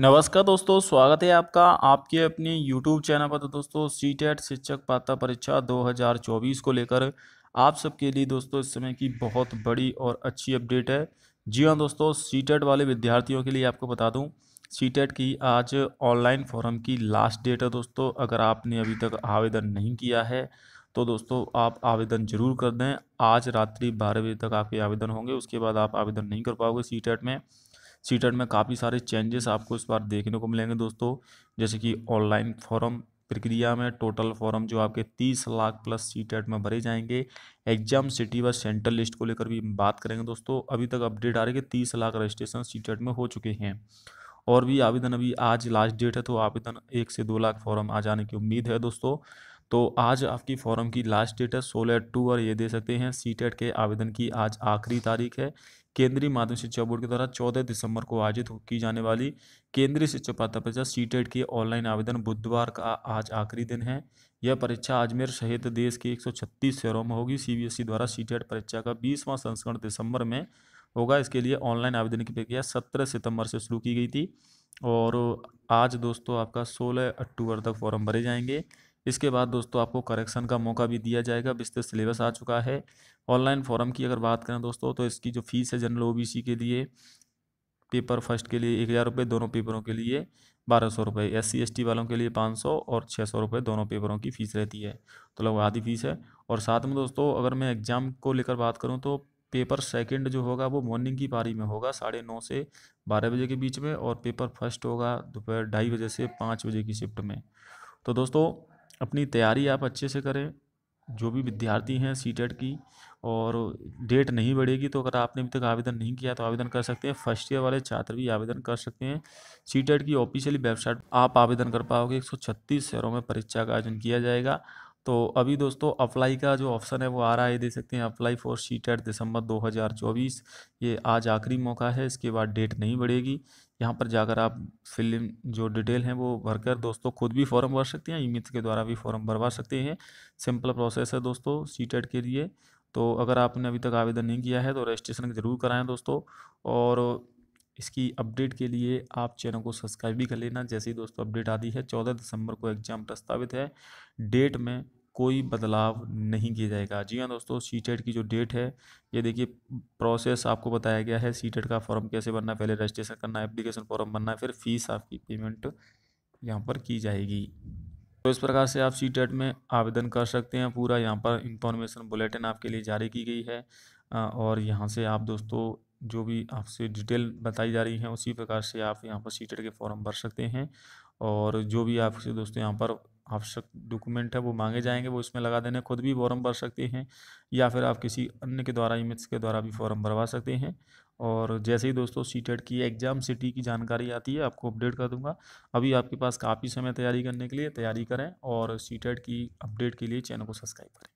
नमस्कार दोस्तों स्वागत है आपका आपके अपने YouTube चैनल पर तो दोस्तों सी टेट e शिक्षक पात्रता परीक्षा 2024 को लेकर आप सबके लिए दोस्तों इस समय की बहुत बड़ी और अच्छी अपडेट है जी हाँ दोस्तों सी टेट e वाले विद्यार्थियों के लिए आपको बता दूं सी टेट e की आज ऑनलाइन फॉरम की लास्ट डेट है दोस्तों अगर आपने अभी तक आवेदन नहीं किया है तो दोस्तों आप आवेदन जरूर कर दें आज रात्रि बारह बजे तक आपके आवेदन होंगे उसके बाद आप आवेदन नहीं कर पाओगे सी टेट में सीटेट e में काफ़ी सारे चेंजेस आपको इस बार देखने को मिलेंगे दोस्तों जैसे कि ऑनलाइन फॉर्म प्रक्रिया में टोटल फॉर्म जो आपके तीस लाख प्लस सीटेट e में भरे जाएंगे एग्जाम सिटी व सेंट्रल लिस्ट को लेकर भी बात करेंगे दोस्तों अभी तक अपडेट आ रही है कि तीस लाख रजिस्ट्रेशन सीटेट e में हो चुके हैं और भी आवेदन अभी आज लास्ट डेट है तो आवेदन एक से दो लाख फॉर्म आ जाने की उम्मीद है दोस्तों तो आज आपकी फॉर्म की लास्ट डेट है सोलह टू और ये दे सकते हैं सीटेट के आवेदन की आज आखिरी तारीख है केंद्रीय माध्यमिक शिक्षा बोर्ड के द्वारा 14 दिसंबर को आयोजित की जाने वाली केंद्रीय शिक्षा पात्रता परीक्षा सी टेट e की ऑनलाइन आवेदन बुधवार का आज आखिरी दिन है यह परीक्षा अजमेर सहित देश के 136 शहरों में होगी सीबीएसई e द्वारा सी टेट e परीक्षा का बीसवां संस्करण दिसंबर में होगा इसके लिए ऑनलाइन आवेदन की प्रक्रिया सत्रह सितम्बर से शुरू की गई थी और आज दोस्तों आपका सोलह अक्टूबर तक फॉर्म भरे जाएंगे इसके बाद दोस्तों आपको करेक्शन का मौका भी दिया जाएगा विस्तृत सिलेबस आ चुका है ऑनलाइन फॉर्म की अगर बात करें दोस्तों तो इसकी जो फीस है जनरल ओबीसी के लिए पेपर फर्स्ट के लिए एक हज़ार रुपये दोनों पेपरों के लिए बारह सौ रुपये एस सी एस टी वालों के लिए पाँच सौ और छः सौ रुपये दोनों पेपरों की फ़ीस रहती है तो लगभग आधी फ़ीस है और साथ में दोस्तों अगर मैं एग्ज़ाम को लेकर बात करूँ तो पेपर सेकेंड जो होगा वो मॉर्निंग की पारी में होगा साढ़े नौ से बारह बजे के बीच में और पेपर फर्स्ट होगा दोपहर ढाई बजे से पाँच बजे की शिफ्ट में तो दोस्तों अपनी तैयारी आप अच्छे से करें जो भी विद्यार्थी हैं सी टेट e की और डेट नहीं बढ़ेगी तो अगर आपने अभी तक आवेदन नहीं किया तो आवेदन कर सकते हैं फर्स्ट ईयर वाले छात्र भी आवेदन कर सकते हैं सी टेट e की ऑफिशियली वेबसाइट आप आवेदन कर पाओगे एक शहरों में परीक्षा का आयोजन किया जाएगा तो अभी दोस्तों अप्लाई का जो ऑप्शन है वो आ रहा है देख सकते हैं अप्लाई फॉर एट दिसंबर 2024 ये आज आखिरी मौका है इसके बाद डेट नहीं बढ़ेगी यहाँ पर जाकर आप फिल्म जो डिटेल हैं वो भरकर दोस्तों खुद भी फॉर्म भर सकते हैं ई के द्वारा भी फॉर्म भरवा सकते हैं सिंपल प्रोसेस है दोस्तों सी के लिए तो अगर आपने अभी तक आवेदन नहीं किया है तो रजिस्ट्रेशन जरूर कराएँ दोस्तों और इसकी अपडेट के लिए आप चैनल को सब्सक्राइब भी कर लेना जैसे ही दोस्तों अपडेट आती है चौदह दिसंबर को एग्ज़ाम प्रस्तावित है डेट में कोई बदलाव नहीं किया जाएगा जी हाँ दोस्तों सी टेट e की जो डेट है ये देखिए प्रोसेस आपको बताया गया है सी टेट e का फॉर्म कैसे बनना पहले रजिस्ट्रेशन करना एप्लीकेशन फॉर्म बनना फिर फीस आपकी पेमेंट यहाँ पर की जाएगी तो इस प्रकार से आप सी टेट e में आवेदन कर सकते हैं पूरा यहाँ पर इंफॉर्मेशन बुलेटिन आपके लिए जारी की गई है और यहाँ से आप दोस्तों जो भी आपसे डिटेल बताई जा रही है उसी प्रकार से आप यहाँ पर सीटेट के फॉर्म भर सकते हैं और जो भी आपसे दोस्तों यहाँ पर आवश्यक डॉक्यूमेंट है वो मांगे जाएंगे वो इसमें लगा देने खुद भी फॉर्म भर सकते हैं या फिर आप किसी अन्य के द्वारा इमेज के द्वारा भी फॉर्म भरवा सकते हैं और जैसे ही दोस्तों सी की एग्ज़ाम सिटी की जानकारी आती है आपको अपडेट कर दूंगा अभी आपके पास काफ़ी समय तैयारी करने के लिए तैयारी करें और सी की अपडेट के लिए चैनल को सब्सक्राइब करें